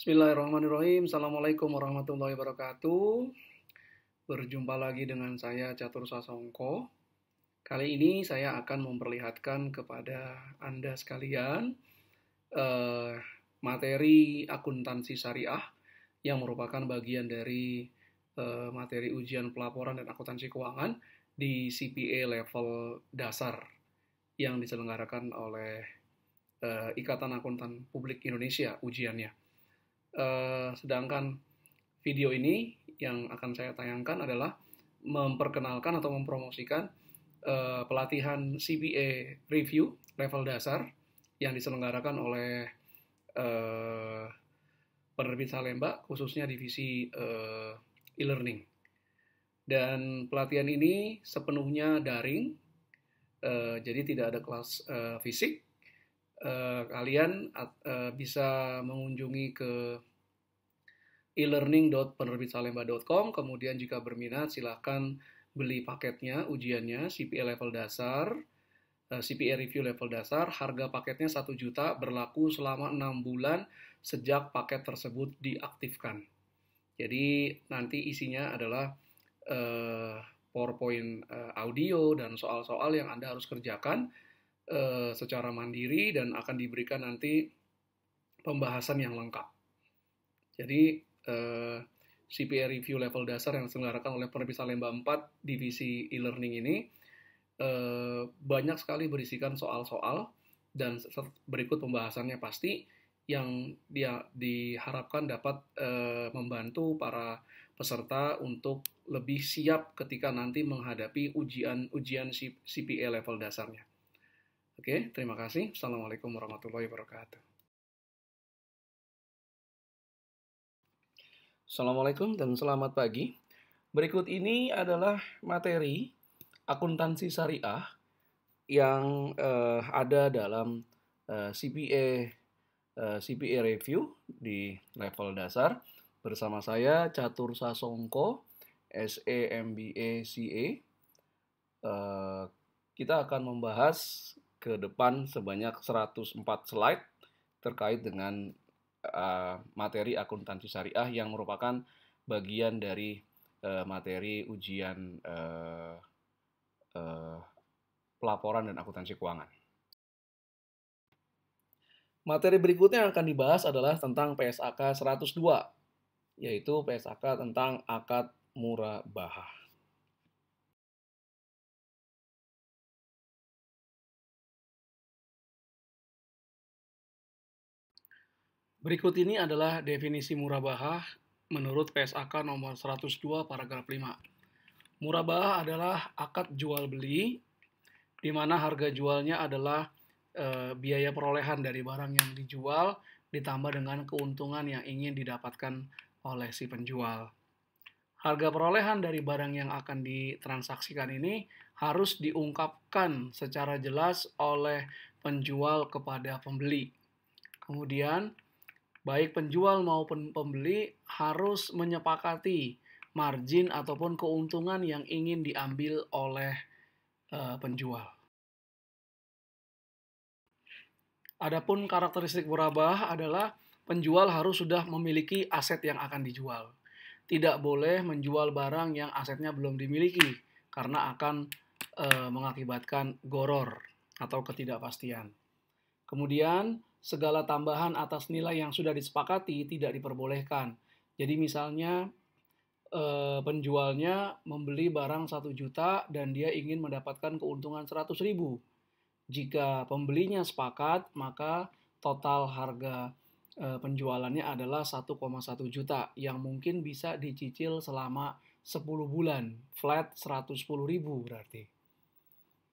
Bismillahirrahmanirrahim. Assalamualaikum warahmatullahi wabarakatuh. Berjumpa lagi dengan saya Catur Sasongko. Kali ini saya akan memperlihatkan kepada Anda sekalian eh, materi akuntansi syariah yang merupakan bagian dari eh, materi ujian pelaporan dan akuntansi keuangan di CPA level dasar yang diselenggarakan oleh eh, Ikatan Akuntan Publik Indonesia ujiannya. Eh, sedangkan video ini yang akan saya tayangkan adalah memperkenalkan atau mempromosikan uh, pelatihan CPA Review level dasar yang diselenggarakan oleh uh, penerbit Salemba, khususnya divisi uh, e-learning. Dan pelatihan ini sepenuhnya daring, uh, jadi tidak ada kelas uh, fisik, uh, kalian uh, bisa mengunjungi ke e-learning.penerbitsalemba.com Kemudian jika berminat silahkan beli paketnya, ujiannya, CPA level dasar, eh, CPA review level dasar, harga paketnya 1 juta, berlaku selama 6 bulan sejak paket tersebut diaktifkan. Jadi nanti isinya adalah uh, PowerPoint uh, audio dan soal-soal yang Anda harus kerjakan Eh, secara mandiri dan akan diberikan nanti pembahasan yang lengkap. Jadi uh, eh, CPA Review level dasar yang diselenggarakan oleh Perpisah Lemba 4 Divisi e-learning ini eh, banyak sekali berisikan soal-soal dan berikut pembahasannya pasti yang dia diharapkan dapat membantu para peserta untuk lebih siap ketika nanti menghadapi ujian ujian CPA e level dasarnya. Oke, terima kasih. Assalamualaikum warahmatullahi wabarakatuh. Assalamualaikum dan selamat pagi. Berikut ini adalah materi akuntansi syariah yang eh, ada dalam eh, CPA eh, CPA review di level dasar bersama saya Catur Sasongko S.A.M.B.A.C.A. E eh, kita akan membahas ke depan sebanyak 104 slide terkait dengan uh, materi akuntansi syariah yang merupakan bagian dari uh, materi ujian uh, uh, pelaporan dan akuntansi keuangan. Materi berikutnya yang akan dibahas adalah tentang PSAK 102, yaitu PSAK tentang akad murabahah. Berikut ini adalah definisi murabahah menurut PSAK nomor 102 paragraf 5. Murabahah adalah akad jual beli di mana harga jualnya adalah e, biaya perolehan dari barang yang dijual ditambah dengan keuntungan yang ingin didapatkan oleh si penjual. Harga perolehan dari barang yang akan ditransaksikan ini harus diungkapkan secara jelas oleh penjual kepada pembeli. Kemudian, baik penjual maupun pembeli harus menyepakati margin ataupun keuntungan yang ingin diambil oleh uh, penjual. Adapun karakteristik murabah adalah penjual harus sudah memiliki aset yang akan dijual. Tidak boleh menjual barang yang asetnya belum dimiliki karena akan e, mengakibatkan goror atau ketidakpastian. Kemudian, segala tambahan atas nilai yang sudah disepakati tidak diperbolehkan. Jadi misalnya eh, penjualnya membeli barang 1 juta dan dia ingin mendapatkan keuntungan 100 ribu. Jika pembelinya sepakat, maka total harga eh, penjualannya adalah 1,1 juta yang mungkin bisa dicicil selama 10 bulan, flat 110 ribu berarti.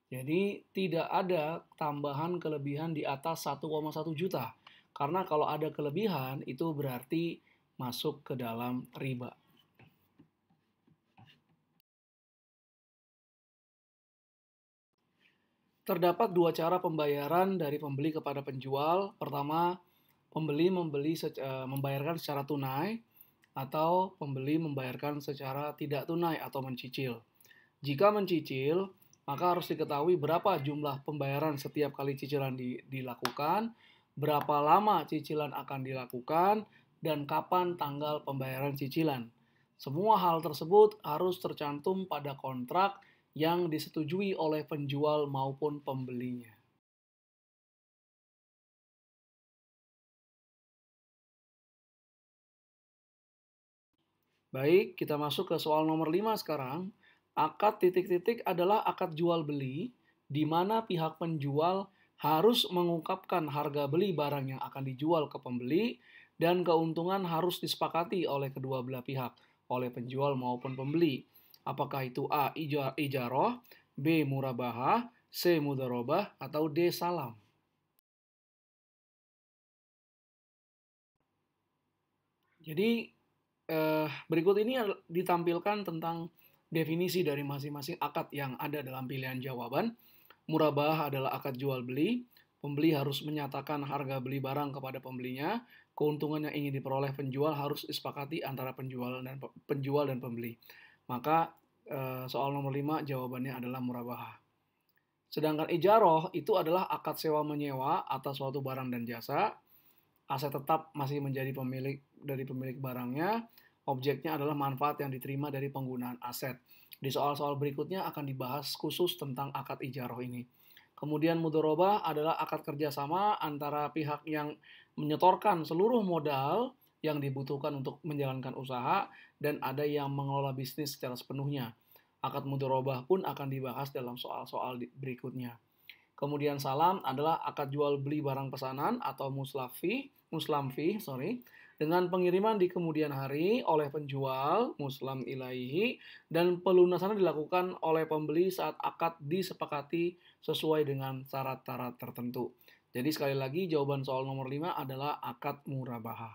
Jadi tidak ada tambahan kelebihan di atas 1,1 juta. Karena kalau ada kelebihan itu berarti masuk ke dalam riba. Terdapat dua cara pembayaran dari pembeli kepada penjual. Pertama, pembeli membeli seca e, membayarkan secara tunai atau pembeli membayarkan secara tidak tunai atau mencicil. Jika mencicil, maka harus diketahui berapa jumlah pembayaran setiap kali cicilan di, dilakukan, berapa lama cicilan akan dilakukan, dan kapan tanggal pembayaran cicilan. Semua hal tersebut harus tercantum pada kontrak yang disetujui oleh penjual maupun pembelinya. Baik, kita masuk ke soal nomor 5 sekarang. Akad titik-titik adalah akad jual beli di mana pihak penjual harus mengungkapkan harga beli barang yang akan dijual ke pembeli dan keuntungan harus disepakati oleh kedua belah pihak, oleh penjual maupun pembeli. Apakah itu A. Ijaroh, B. Murabahah, C. Mudarobah, atau D. Salam. Jadi, eh, berikut ini ditampilkan tentang definisi dari masing-masing akad yang ada dalam pilihan jawaban. Murabah adalah akad jual beli. Pembeli harus menyatakan harga beli barang kepada pembelinya. Keuntungan yang ingin diperoleh penjual harus disepakati antara penjual dan penjual dan pembeli. Maka eh, soal nomor 5 jawabannya adalah murabah. Sedangkan ijaroh itu adalah akad sewa menyewa atas suatu barang dan jasa. Aset tetap masih menjadi pemilik dari pemilik barangnya Objeknya adalah manfaat yang diterima dari penggunaan aset. Di soal-soal berikutnya akan dibahas khusus tentang akad ijaroh ini. Kemudian mudoroba adalah akad kerjasama antara pihak yang menyetorkan seluruh modal yang dibutuhkan untuk menjalankan usaha dan ada yang mengelola bisnis secara sepenuhnya. Akad mudoroba pun akan dibahas dalam soal-soal berikutnya. Kemudian salam adalah akad jual beli barang pesanan atau muslafi, muslamfi, sorry, dengan pengiriman di kemudian hari oleh penjual muslim ilaihi dan pelunasan dilakukan oleh pembeli saat akad disepakati sesuai dengan syarat-syarat tertentu. Jadi sekali lagi jawaban soal nomor 5 adalah akad murabahah.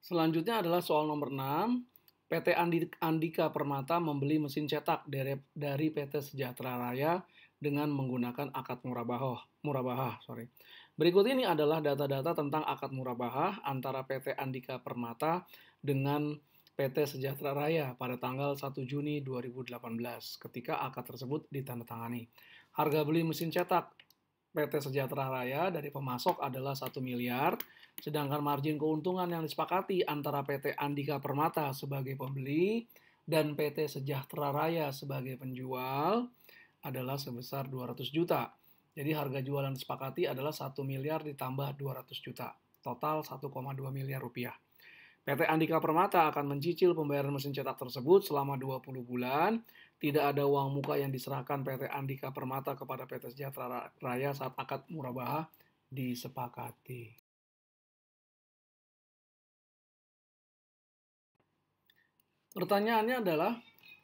Selanjutnya adalah soal nomor 6. PT Andika Permata membeli mesin cetak dari PT Sejahtera Raya dengan menggunakan akad murabahoh, murabaha Sorry. Berikut ini adalah data-data tentang akad murabaha antara PT Andika Permata dengan PT Sejahtera Raya pada tanggal 1 Juni 2018 ketika akad tersebut ditandatangani. Harga beli mesin cetak PT Sejahtera Raya dari pemasok adalah 1 miliar, sedangkan margin keuntungan yang disepakati antara PT Andika Permata sebagai pembeli dan PT Sejahtera Raya sebagai penjual adalah sebesar 200 juta. Jadi harga jualan disepakati adalah 1 miliar ditambah 200 juta, total 1,2 miliar rupiah. PT Andika Permata akan mencicil pembayaran mesin cetak tersebut selama 20 bulan. Tidak ada uang muka yang diserahkan PT Andika Permata kepada PT Sejahtera Raya saat akad murabaha disepakati. Pertanyaannya adalah,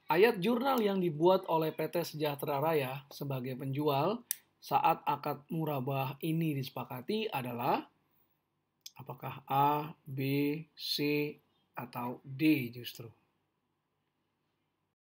Ayat jurnal yang dibuat oleh PT Sejahtera Raya sebagai penjual saat akad murabah ini disepakati adalah apakah A, B, C, atau D justru.